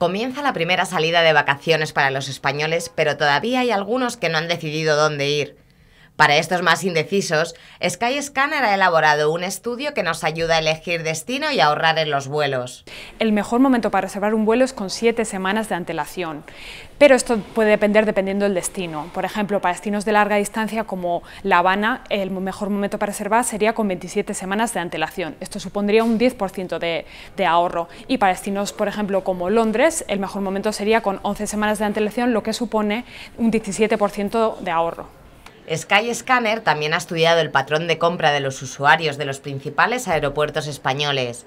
Comienza la primera salida de vacaciones para los españoles, pero todavía hay algunos que no han decidido dónde ir. Para estos más indecisos, Sky Scanner ha elaborado un estudio que nos ayuda a elegir destino y ahorrar en los vuelos. El mejor momento para reservar un vuelo es con siete semanas de antelación, pero esto puede depender dependiendo del destino. Por ejemplo, para destinos de larga distancia como La Habana, el mejor momento para reservar sería con 27 semanas de antelación. Esto supondría un 10% de, de ahorro. Y para destinos, por ejemplo, como Londres, el mejor momento sería con 11 semanas de antelación, lo que supone un 17% de ahorro. Sky Scanner también ha estudiado el patrón de compra de los usuarios de los principales aeropuertos españoles.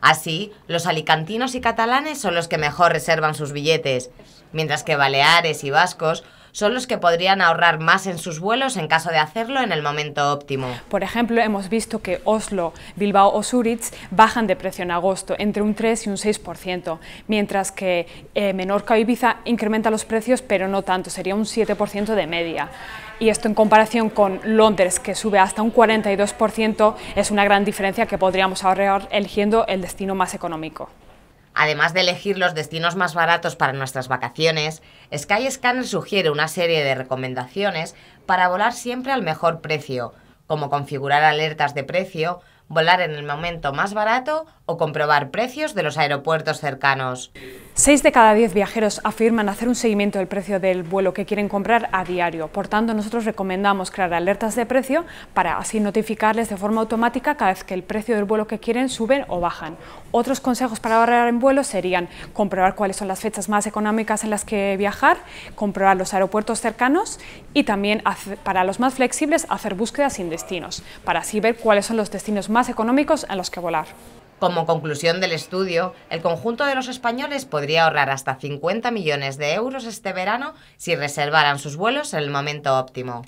Así, los alicantinos y catalanes son los que mejor reservan sus billetes, mientras que baleares y vascos son los que podrían ahorrar más en sus vuelos en caso de hacerlo en el momento óptimo. Por ejemplo, hemos visto que Oslo, Bilbao o Zurich bajan de precio en agosto entre un 3 y un 6%, mientras que eh, Menorca o Ibiza incrementa los precios, pero no tanto, sería un 7% de media. Y esto en comparación con Londres, que sube hasta un 42%, es una gran diferencia que podríamos ahorrar eligiendo el destino más económico. Además de elegir los destinos más baratos para nuestras vacaciones, Skyscanner sugiere una serie de recomendaciones para volar siempre al mejor precio, como configurar alertas de precio, volar en el momento más barato o comprobar precios de los aeropuertos cercanos. Seis de cada diez viajeros afirman hacer un seguimiento del precio del vuelo que quieren comprar a diario. Por tanto, nosotros recomendamos crear alertas de precio para así notificarles de forma automática cada vez que el precio del vuelo que quieren suben o bajan. Otros consejos para ahorrar en vuelo serían comprobar cuáles son las fechas más económicas en las que viajar, comprobar los aeropuertos cercanos y también para los más flexibles hacer búsquedas sin destinos, para así ver cuáles son los destinos más económicos en los que volar. Como conclusión del estudio, el conjunto de los españoles podría ahorrar hasta 50 millones de euros este verano si reservaran sus vuelos en el momento óptimo.